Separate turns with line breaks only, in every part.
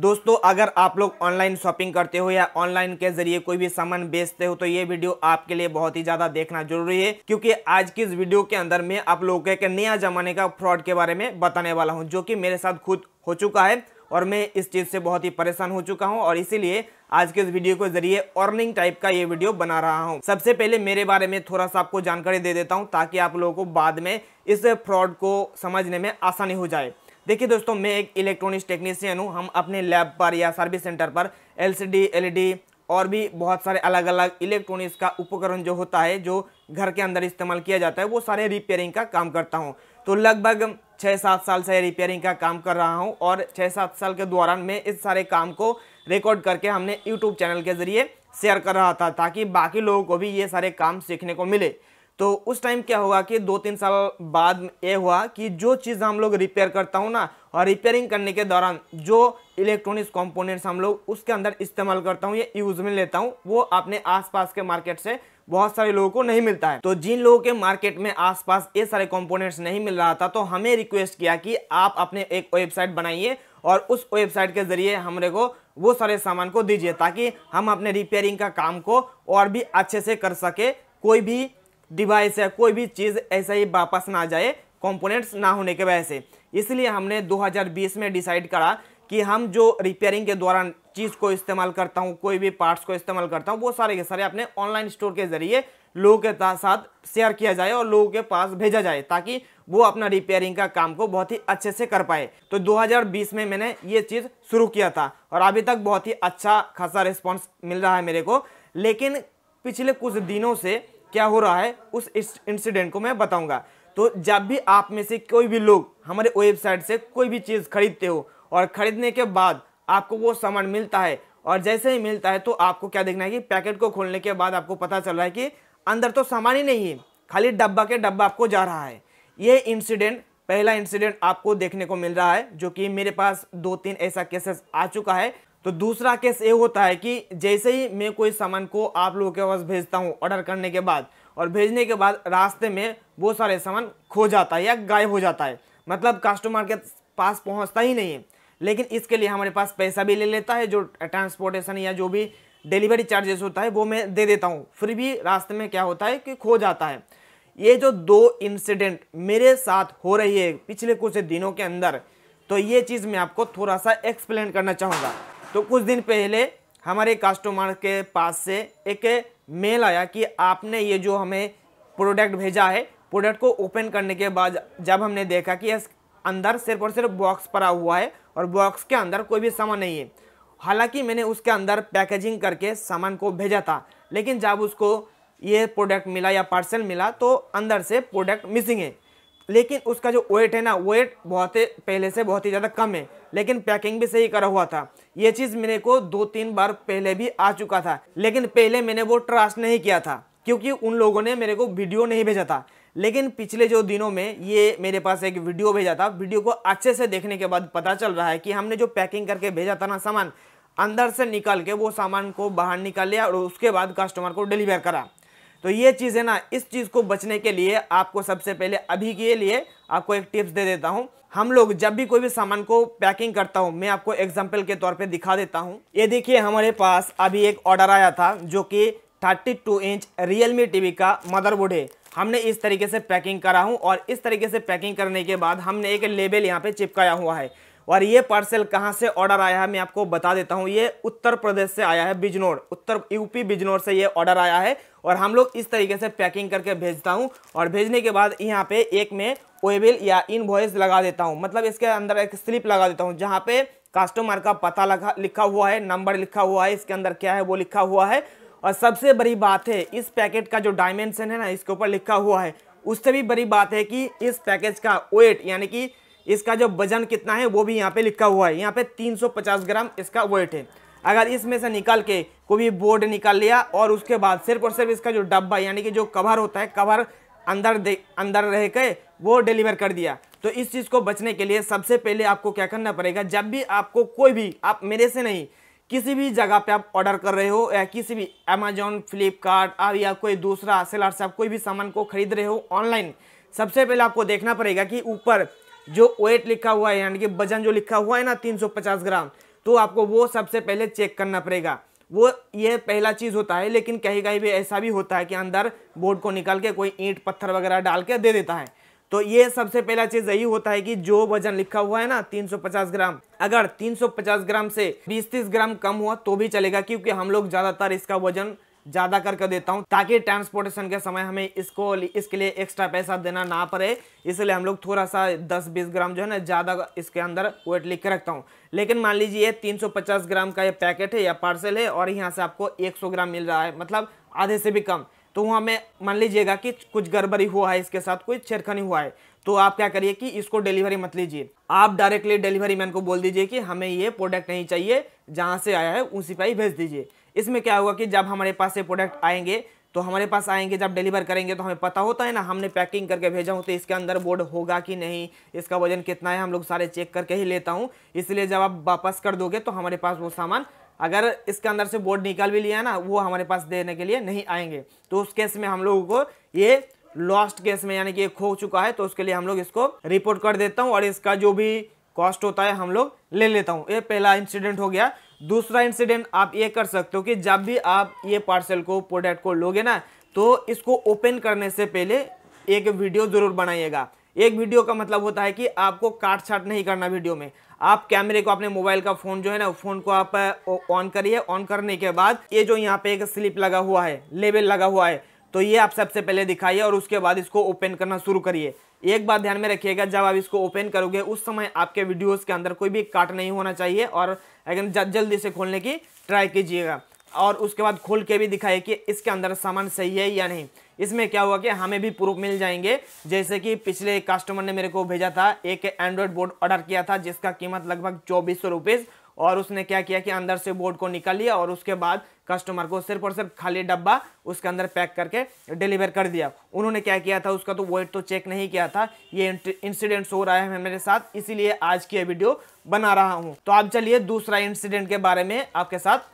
दोस्तों अगर आप लोग ऑनलाइन शॉपिंग करते हो या ऑनलाइन के जरिए कोई भी सामान बेचते हो तो ये वीडियो आपके लिए बहुत ही ज्यादा देखना जरूरी है क्योंकि आज की इस वीडियो के अंदर मैं आप लोगों के नया जमाने का फ्रॉड के बारे में बताने वाला हूँ जो कि मेरे साथ खुद हो चुका है और मैं इस चीज़ से बहुत ही परेशान हो चुका हूँ और इसीलिए आज के इस वीडियो के जरिए अर्निंग टाइप का ये वीडियो बना रहा हूँ सबसे पहले मेरे बारे में थोड़ा सा आपको जानकारी दे देता हूँ ताकि आप लोगों को बाद में इस फ्रॉड को समझने में आसानी हो जाए देखिए दोस्तों मैं एक इलेक्ट्रॉनिक्स टेक्नीशियन हूँ हम अपने लैब पर या सर्विस सेंटर पर एल सी e और भी बहुत सारे अलग अलग इलेक्ट्रॉनिक्स का उपकरण जो होता है जो घर के अंदर इस्तेमाल किया जाता है वो सारे रिपेयरिंग का काम करता हूँ तो लगभग छः सात साल से रिपेयरिंग का काम कर रहा हूँ और छः सात साल के दौरान मैं इस सारे काम को रिकॉर्ड करके हमने यूट्यूब चैनल के ज़रिए शेयर कर रहा था ताकि बाकी लोगों को भी ये सारे काम सीखने को मिले तो उस टाइम क्या हुआ कि दो तीन साल बाद ये हुआ कि जो चीज़ हम लोग रिपेयर करता हूँ ना और रिपेयरिंग करने के दौरान जो इलेक्ट्रॉनिक्स कंपोनेंट्स हम लोग उसके अंदर इस्तेमाल करता हूँ या यूज़ में लेता हूँ वो अपने आसपास के मार्केट से बहुत सारे लोगों को नहीं मिलता है तो जिन लोगों के मार्केट में आसपास ये सारे कंपोनेंट्स नहीं मिल रहा था तो हमें रिक्वेस्ट किया कि आप अपने एक वेबसाइट बनाइए और उस वेबसाइट के ज़रिए हमरे को वो सारे सामान को दीजिए ताकि हम अपने रिपेयरिंग का काम को और भी अच्छे से कर सके कोई भी डिवाइस या कोई भी चीज़ ऐसा ही वापस ना जाए कंपोनेंट्स ना होने के वजह से इसलिए हमने 2020 में डिसाइड करा कि हम जो रिपेयरिंग के दौरान चीज़ को इस्तेमाल करता हूँ कोई भी पार्ट्स को इस्तेमाल करता हूँ वो सारे के सारे अपने ऑनलाइन स्टोर के ज़रिए लोगों के साथ शेयर किया जाए और लोगों के पास भेजा जाए ताकि वो अपना रिपेयरिंग का काम को बहुत ही अच्छे से कर पाए तो 2020 में मैंने ये चीज़ शुरू किया था और अभी तक बहुत ही अच्छा खासा रिस्पॉन्स मिल रहा है मेरे को लेकिन पिछले कुछ दिनों से क्या हो रहा है उस इंसिडेंट को मैं बताऊंगा तो जब भी आप में से कोई भी लोग हमारे वेबसाइट से कोई भी चीज़ खरीदते हो और ख़रीदने के बाद आपको वो सामान मिलता है और जैसे ही मिलता है तो आपको क्या देखना है कि पैकेट को खोलने के बाद आपको पता चल रहा है कि अंदर तो सामान ही नहीं है खाली डब्बा के डब्बा आपको जा रहा है ये इंसिडेंट पहला इंसिडेंट आपको देखने को मिल रहा है जो कि मेरे पास दो तीन ऐसा केसेस आ चुका है तो दूसरा केस ये होता है कि जैसे ही मैं कोई सामान को आप लोगों के पास भेजता हूँ ऑर्डर करने के बाद और भेजने के बाद रास्ते में वो सारे सामान खो जाता है या गायब हो जाता है मतलब कस्टमर के पास पहुँचता ही नहीं है लेकिन इसके लिए हमारे पास पैसा भी ले लेता है जो ट्रांसपोर्टेशन या जो भी डिलीवरी चार्जेस होता है वो मैं दे देता हूँ फिर भी रास्ते में क्या होता है कि खो जाता है ये जो दो इंसिडेंट मेरे साथ हो रही है पिछले कुछ दिनों के अंदर तो ये चीज़ मैं आपको थोड़ा सा एक्सप्लेन करना चाहूँगा तो कुछ दिन पहले हमारे कस्टमर के पास से एक मेल आया कि आपने ये जो हमें प्रोडक्ट भेजा है प्रोडक्ट को ओपन करने के बाद जब हमने देखा कि इस अंदर सिर्फ और सिर्फ बॉक्स पड़ा हुआ है और बॉक्स के अंदर कोई भी सामान नहीं है हालांकि मैंने उसके अंदर पैकेजिंग करके सामान को भेजा था लेकिन जब उसको ये प्रोडक्ट मिला या पार्सल मिला तो अंदर से प्रोडक्ट मिसिंग है लेकिन उसका जो वेट है ना वेट बहुत ही पहले से बहुत ही ज़्यादा कम है लेकिन पैकिंग भी सही करा हुआ था ये चीज़ मेरे को दो तीन बार पहले भी आ चुका था लेकिन पहले मैंने वो ट्रस्ट नहीं किया था क्योंकि उन लोगों ने मेरे को वीडियो नहीं भेजा था लेकिन पिछले जो दिनों में ये मेरे पास एक वीडियो भेजा था वीडियो को अच्छे से देखने के बाद पता चल रहा है कि हमने जो पैकिंग करके भेजा था ना सामान अंदर से निकाल के वो सामान को बाहर निकाल लिया और उसके बाद कस्टमर को डिलीवर करा तो ये चीज़ है ना इस चीज़ को बचने के लिए आपको सबसे पहले अभी के लिए आपको एक टिप्स दे देता हूँ हम लोग जब भी कोई भी सामान को पैकिंग करता हूँ मैं आपको एग्जाम्पल के तौर पर दिखा देता हूँ ये देखिए हमारे पास अभी एक ऑर्डर आया था जो कि थर्टी इंच रियल टीवी का मदरबोर्ड है हमने इस तरीके से पैकिंग करा हूँ और इस तरीके से पैकिंग करने के बाद हमने एक लेबल यहाँ पे चिपकाया हुआ है और ये पार्सल कहाँ से ऑर्डर आया है मैं आपको बता देता हूँ ये उत्तर प्रदेश से आया है बिजनौर उत्तर यूपी बिजनौर से ये ऑर्डर आया है और हम लोग इस तरीके से पैकिंग करके भेजता हूँ और भेजने के बाद यहाँ पे एक में ओएबिल या वॉयस लगा देता हूँ मतलब इसके अंदर एक स्लिप लगा देता हूँ जहाँ पे कस्टमर का पता लगा लिखा हुआ है नंबर लिखा हुआ है इसके अंदर क्या है वो लिखा हुआ है और सबसे बड़ी बात है इस पैकेट का जो डायमेंशन है ना इसके ऊपर लिखा हुआ है उससे भी बड़ी बात है कि इस पैकेज का वेट यानी कि इसका जो वजन कितना है वो भी यहाँ पे लिखा हुआ है यहाँ पे 350 ग्राम इसका वेट है अगर इसमें से निकाल के कोई भी बोर्ड निकाल लिया और उसके बाद सिर्फ और सिर्फ इसका जो डब्बा यानी कि जो कवर होता है कवर अंदर दे अंदर रह के वो डिलीवर कर दिया तो इस चीज़ को बचने के लिए सबसे पहले आपको क्या करना पड़ेगा जब भी आपको कोई भी आप मेरे से नहीं किसी भी जगह पे आप ऑर्डर कर रहे हो या किसी भी अमेजोन फ्लिपकार्ट या कोई दूसरा सेलर से आप कोई भी सामान को खरीद रहे हो ऑनलाइन सबसे पहले आपको देखना पड़ेगा कि ऊपर जो वेट लिखा हुआ है यानी कि वजन जो लिखा हुआ है ना 350 ग्राम तो आपको वो सबसे पहले चेक करना पड़ेगा वो ये पहला चीज़ होता है लेकिन कहीं कहीं भी ऐसा भी होता है कि अंदर बोर्ड को निकाल के कोई ईंट पत्थर वगैरह डाल के दे देता है तो ये सबसे पहला चीज़ यही होता है कि जो वजन लिखा हुआ है ना 350 ग्राम अगर 350 ग्राम से 20-30 ग्राम कम हुआ तो भी चलेगा क्योंकि हम लोग ज़्यादातर इसका वजन ज़्यादा करके देता हूँ ताकि ट्रांसपोर्टेशन के समय हमें इसको इसके लिए एक्स्ट्रा पैसा देना ना पड़े इसलिए हम लोग थोड़ा सा 10-20 ग्राम जो है ना ज़्यादा इसके अंदर वेट लिख के रखता हूँ लेकिन मान लीजिए 350 ग्राम का ये पैकेट है या पार्सल है और यहाँ से आपको 100 ग्राम मिल रहा है मतलब आधे से भी कम तो वहाँ में मान लीजिएगा कि कुछ गड़बड़ी हुआ है इसके साथ कोई छेड़खानी हुआ है तो आप क्या करिए कि इसको डिलीवरी मत लीजिए आप डायरेक्टली डिलीवरी मैन को बोल दीजिए कि हमें ये प्रोडक्ट नहीं चाहिए जहाँ से आया है उसी पर ही भेज दीजिए इसमें क्या होगा कि जब हमारे पास ये प्रोडक्ट आएंगे तो हमारे पास आएंगे जब डिलीवर करेंगे तो हमें पता होता है ना हमने पैकिंग करके भेजा हूँ तो इसके अंदर बोर्ड होगा कि नहीं इसका वजन कितना है हम लोग सारे चेक करके ही लेता हूँ इसलिए जब आप वापस कर दोगे तो हमारे पास वो सामान अगर इसके अंदर से बोर्ड निकाल भी लिया ना वो हमारे पास देने के लिए नहीं आएंगे तो उस केस में हम लोगों को ये लॉस्ट केस में यानी कि ये खो चुका है तो उसके लिए हम लोग इसको रिपोर्ट कर देता हूँ और इसका जो भी कॉस्ट होता है हम लोग ले लेता हूँ ये पहला इंसिडेंट हो गया दूसरा इंसिडेंट आप ये कर सकते हो कि जब भी आप ये पार्सल को प्रोडक्ट को लोगे ना तो इसको ओपन करने से पहले एक वीडियो ज़रूर बनाइएगा एक वीडियो का मतलब होता है कि आपको काट छाट नहीं करना वीडियो में आप कैमरे को अपने मोबाइल का फ़ोन जो है ना फ़ोन को आप ऑन करिए ऑन करने के बाद ये जो यहाँ पे एक स्लिप लगा हुआ है लेबल लगा हुआ है तो ये आप सबसे पहले दिखाइए और उसके बाद इसको ओपन करना शुरू करिए एक बात ध्यान में रखिएगा जब आप इसको ओपन करोगे उस समय आपके वीडियोस के अंदर कोई भी काट नहीं होना चाहिए और एकदम जल्दी से खोलने की ट्राई कीजिएगा और उसके बाद खोल के भी दिखाइए कि इसके अंदर सामान सही है या नहीं इसमें क्या हुआ कि हमें भी प्रूफ मिल जाएंगे जैसे कि पिछले कस्टमर ने मेरे को भेजा था एक एंड्रॉयड बोर्ड ऑर्डर किया था जिसका कीमत लगभग चौबीस सौ रुपीज़ और उसने क्या किया कि अंदर से बोर्ड को निकाल लिया और उसके बाद कस्टमर को सिर्फ और सिर्फ खाली डब्बा उसके अंदर पैक करके डिलीवर कर दिया उन्होंने क्या किया था उसका तो वेट तो चेक नहीं किया था ये इंसिडेंट्स हो रहा है मेरे साथ इसीलिए आज की वीडियो बना रहा हूँ तो आप चलिए दूसरा इंसिडेंट के बारे में आपके साथ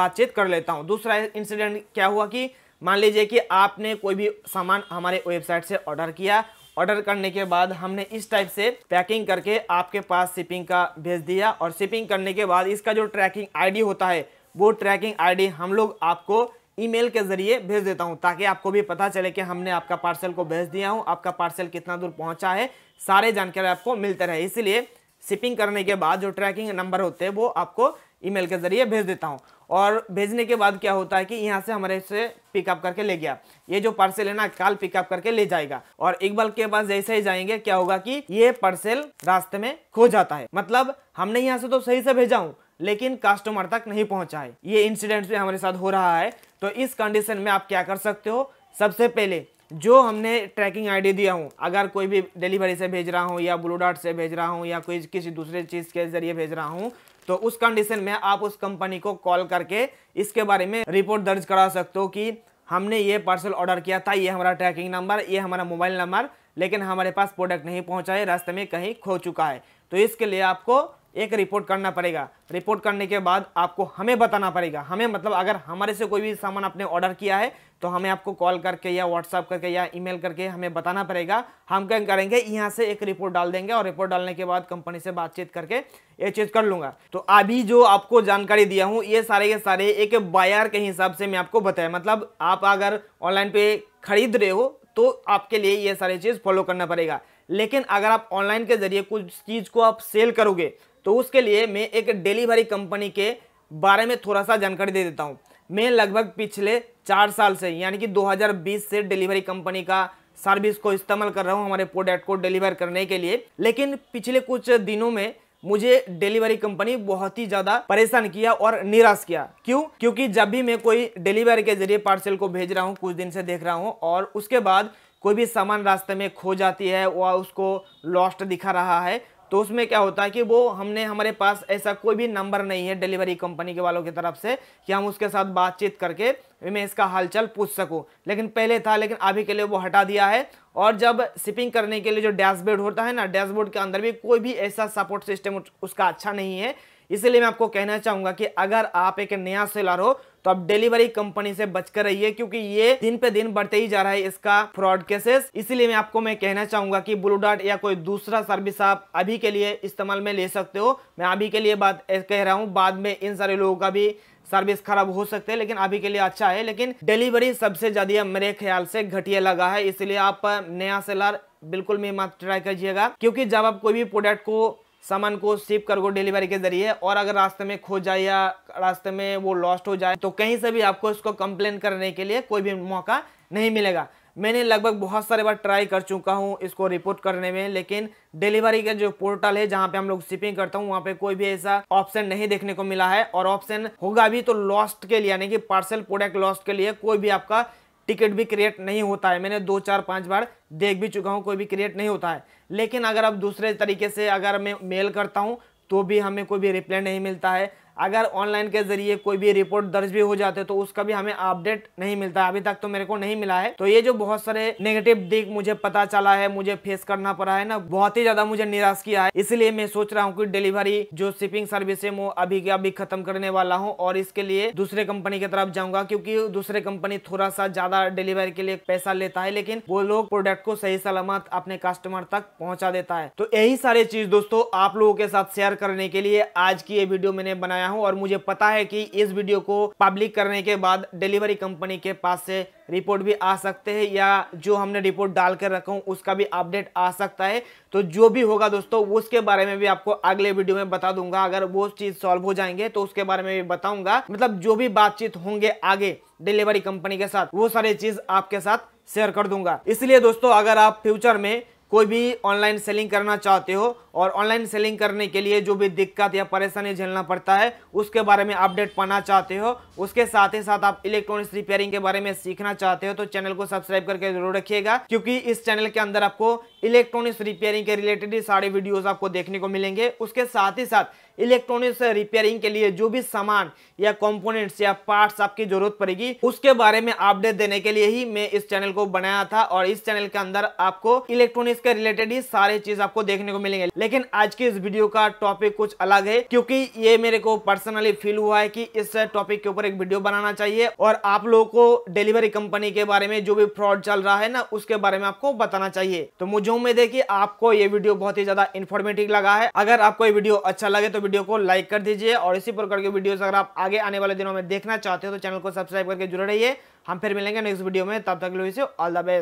बातचीत कर लेता हूँ दूसरा इंसिडेंट क्या हुआ कि मान लीजिए कि आपने कोई भी सामान हमारे वेबसाइट से ऑर्डर किया ऑर्डर करने के बाद हमने इस टाइप से पैकिंग करके आपके पास शिपिंग का भेज दिया और शिपिंग करने के बाद इसका जो ट्रैकिंग आईडी होता है वो ट्रैकिंग आईडी हम लोग आपको ईमेल के ज़रिए भेज देता हूँ ताकि आपको भी पता चले कि हमने आपका पार्सल को भेज दिया हूँ आपका पार्सल कितना दूर पहुँचा है सारे जानकारी आपको मिलते रहे इसलिए शिपिंग करने के बाद जो ट्रैकिंग नंबर होते हैं वो आपको ईमेल के ज़रिए भेज देता हूँ और भेजने के बाद क्या होता है कि यहाँ से हमारे से पिकअप करके ले गया ये जो पार्सल है ना कल पिकअप करके ले जाएगा और इकबाल के पास जैसे ही जाएंगे क्या होगा कि ये पार्सल रास्ते में खो जाता है मतलब हमने यहाँ से तो सही से भेजा हूँ लेकिन कस्टमर तक नहीं पहुँचा है ये इंसिडेंट भी हमारे साथ हो रहा है तो इस कंडीशन में आप क्या कर सकते हो सबसे पहले जो हमने ट्रैकिंग आईडी दिया हूँ अगर कोई भी डिलीवरी से भेज रहा हूँ या ब्लू डॉट से भेज रहा हूँ या कोई किसी दूसरे चीज़ के ज़रिए भेज रहा हूँ तो उस कंडीशन में आप उस कंपनी को कॉल करके इसके बारे में रिपोर्ट दर्ज करा सकते हो कि हमने ये पार्सल ऑर्डर किया था ये हमारा ट्रैकिंग नंबर ये हमारा मोबाइल नंबर लेकिन हमारे पास प्रोडक्ट नहीं पहुंचा है रास्ते में कहीं खो चुका है तो इसके लिए आपको एक रिपोर्ट करना पड़ेगा रिपोर्ट करने के बाद आपको हमें बताना पड़ेगा हमें मतलब अगर हमारे से कोई भी सामान आपने ऑर्डर किया है तो हमें आपको कॉल करके या व्हाट्सअप करके या ईमेल करके हमें बताना पड़ेगा हम क्या करेंगे यहाँ से एक रिपोर्ट डाल देंगे और रिपोर्ट डालने के बाद कंपनी से बातचीत करके ये चीज़ कर लूँगा तो अभी जो आपको जानकारी दिया हूँ ये सारे के सारे एक बायर के हिसाब से मैं आपको बताया मतलब आप अगर ऑनलाइन पे खरीद रहे हो तो आपके लिए ये सारी चीज़ फॉलो करना पड़ेगा लेकिन अगर आप ऑनलाइन के ज़रिए कुछ चीज़ को आप सेल करोगे तो उसके लिए मैं एक डिलीवरी कंपनी के बारे में थोड़ा सा जानकारी दे देता हूँ मैं लगभग पिछले चार साल से यानी कि 2020 से डिलीवरी कंपनी का सर्विस को इस्तेमाल कर रहा हूँ हमारे प्रोडक्ट को डिलीवर करने के लिए लेकिन पिछले कुछ दिनों में मुझे डिलीवरी कंपनी बहुत ही ज़्यादा परेशान किया और निराश किया क्यों क्योंकि जब भी मैं कोई डिलीवरी के जरिए पार्सल को भेज रहा हूँ कुछ दिन से देख रहा हूँ और उसके बाद कोई भी सामान रास्ते में खो जाती है वह उसको लॉस्ट दिखा रहा है तो उसमें क्या होता है कि वो हमने हमारे पास ऐसा कोई भी नंबर नहीं है डिलीवरी कंपनी के वालों की तरफ से कि हम उसके साथ बातचीत करके मैं इसका हालचाल पूछ सकूं लेकिन पहले था लेकिन अभी के लिए वो हटा दिया है और जब शिपिंग करने के लिए जो डैशबोर्ड होता है ना डैशबोर्ड के अंदर भी कोई भी ऐसा सपोर्ट सिस्टम उसका अच्छा नहीं है इसलिए मैं आपको कहना चाहूँगा कि अगर आप एक नया सेलर हो तो आप डिलीवरी कंपनी से बचकर रहिए क्योंकि ये दिन पे दिन बढ़ते ही जा रहा है इसका फ्रॉड केसेस इसीलिए मैं आपको मैं कहना चाहूंगा कि ब्लू डॉट या कोई दूसरा सर्विस आप अभी के लिए इस्तेमाल में ले सकते हो मैं अभी के लिए बात कह रहा हूँ बाद में इन सारे लोगों का भी सर्विस खराब हो सकते हैं लेकिन अभी के लिए अच्छा है लेकिन डिलीवरी सबसे ज्यादा मेरे ख्याल से घटिया लगा है इसलिए आप नया सेलर बिल्कुल भी मत ट्राई करिएगा क्योंकि जब आप कोई भी प्रोडक्ट को सामान को शिप कर डिलीवरी के जरिए और अगर रास्ते में खो जाए या रास्ते में वो लॉस्ट हो जाए तो कहीं से भी आपको इसको कंप्लेन करने के लिए कोई भी मौका नहीं मिलेगा मैंने लगभग बहुत सारे बार ट्राई कर चुका हूँ इसको रिपोर्ट करने में लेकिन डिलीवरी का जो पोर्टल है जहाँ पे हम लोग शिपिंग करता हूँ वहाँ पे कोई भी ऐसा ऑप्शन नहीं देखने को मिला है और ऑप्शन होगा भी तो लॉस्ट के लिए यानी कि पार्सल प्रोडक्ट लॉस्ट के लिए कोई भी आपका टिकट भी क्रिएट नहीं होता है मैंने दो चार पाँच बार देख भी चुका हूँ कोई भी क्रिएट नहीं होता है लेकिन अगर आप दूसरे तरीके से अगर मैं मेल करता हूँ तो भी हमें कोई भी रिप्लाई नहीं मिलता है अगर ऑनलाइन के जरिए कोई भी रिपोर्ट दर्ज भी हो जाते तो उसका भी हमें अपडेट नहीं मिलता अभी तक तो मेरे को नहीं मिला है तो ये जो बहुत सारे नेगेटिव दिख मुझे पता चला है मुझे फेस करना पड़ा है ना बहुत ही ज्यादा मुझे निराश किया है इसलिए मैं सोच रहा हूँ की डिलीवरी जो शिपिंग सर्विस है वो अभी के अभी खत्म करने वाला हूँ और इसके लिए दूसरे कंपनी की तरफ जाऊंगा क्योंकि दूसरे कंपनी थोड़ा सा ज्यादा डिलीवरी के लिए पैसा लेता है लेकिन वो लोग प्रोडक्ट को सही सलामत अपने कस्टमर तक पहुंचा देता है तो यही सारी चीज दोस्तों आप लोगों के साथ शेयर करने के लिए आज की ये वीडियो मैंने बनाया आया हूं और मुझे पता है कि इस वीडियो को पब्लिक करने के बाद डिलीवरी कंपनी के पास से रिपोर्ट भी आ सकते हैं या जो हमने रिपोर्ट डाल कर रखा हूँ उसका भी अपडेट आ सकता है तो जो भी होगा दोस्तों उसके बारे में भी आपको अगले वीडियो में बता दूंगा अगर वो चीज़ सॉल्व हो जाएंगे तो उसके बारे में भी बताऊंगा मतलब जो भी बातचीत होंगे आगे डिलीवरी कंपनी के साथ वो सारी चीज़ आपके साथ शेयर कर दूंगा इसलिए दोस्तों अगर आप फ्यूचर में कोई भी ऑनलाइन सेलिंग करना चाहते हो और ऑनलाइन सेलिंग करने के लिए जो भी दिक्कत या परेशानी झेलना पड़ता है उसके बारे में अपडेट पाना चाहते हो उसके साथ ही साथ आप इलेक्ट्रॉनिक्स रिपेयरिंग के बारे में सीखना चाहते हो तो चैनल को सब्सक्राइब करके जरूर रखिएगा क्योंकि इस चैनल के अंदर आपको इलेक्ट्रॉनिक्स रिपेयरिंग के रिलेटेड सारे वीडियोज आपको देखने को मिलेंगे उसके साथ ही साथ इलेक्ट्रॉनिक्स रिपेयरिंग के लिए जो भी सामान या कॉम्पोनेंट्स या पार्ट्स आपकी जरूरत पड़ेगी उसके बारे में अपडेट देने के लिए ही मैं इस चैनल को बनाया था और इस चैनल के अंदर आपको इलेक्ट्रॉनिक्स इसके रिलेटेड ही सारे चीज आपको देखने को मिलेंगे लेकिन आज की इस वीडियो का टॉपिक कुछ अलग है क्योंकि ये मेरे को पर्सनली फील हुआ है कि इस टॉपिक के ऊपर एक वीडियो बनाना चाहिए और आप लोगों को डिलीवरी कंपनी के बारे में जो भी फ्रॉड चल रहा है ना उसके बारे में आपको बताना चाहिए तो मुझे उम्मीद है कि आपको ये वीडियो बहुत ही ज्यादा इन्फॉर्मेटिव लगा है अगर आपको ये वीडियो अच्छा लगे तो वीडियो को लाइक कर दीजिए और इसी प्रकार के वीडियो अगर आप आगे आने वाले दिनों में देखना चाहते हो तो चैनल को सब्सक्राइब करके जुड़े रहिए हम फिर मिलेंगे नेक्स्ट वीडियो में तब तक इसे ऑल द बेस्ट